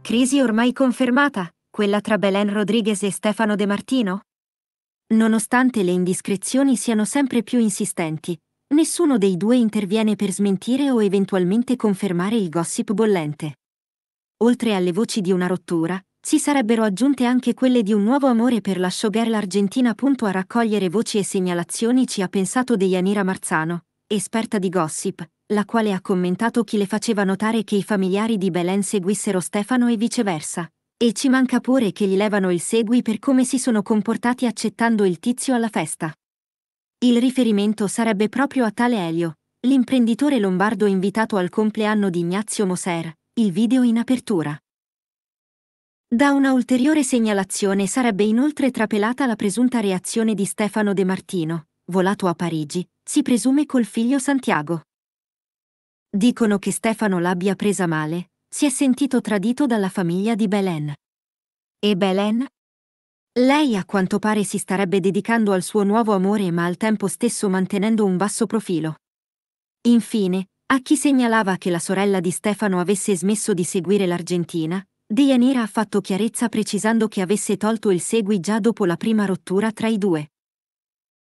Crisi ormai confermata, quella tra Belen Rodriguez e Stefano De Martino? Nonostante le indiscrezioni siano sempre più insistenti, nessuno dei due interviene per smentire o eventualmente confermare il gossip bollente. Oltre alle voci di una rottura, si sarebbero aggiunte anche quelle di un nuovo amore per la showgirl argentina. A raccogliere voci e segnalazioni ci ha pensato Deianira Marzano, esperta di gossip, la quale ha commentato chi le faceva notare che i familiari di Belen seguissero Stefano e viceversa. E ci manca pure che gli levano il segui per come si sono comportati accettando il tizio alla festa. Il riferimento sarebbe proprio a tale Elio, l'imprenditore lombardo invitato al compleanno di Ignazio Moser, il video in apertura. Da una ulteriore segnalazione sarebbe inoltre trapelata la presunta reazione di Stefano De Martino, volato a Parigi, si presume col figlio Santiago. Dicono che Stefano l'abbia presa male, si è sentito tradito dalla famiglia di Belen. E Belen? Lei a quanto pare si starebbe dedicando al suo nuovo amore ma al tempo stesso mantenendo un basso profilo. Infine, a chi segnalava che la sorella di Stefano avesse smesso di seguire l'Argentina, Deianira ha fatto chiarezza precisando che avesse tolto il segui già dopo la prima rottura tra i due.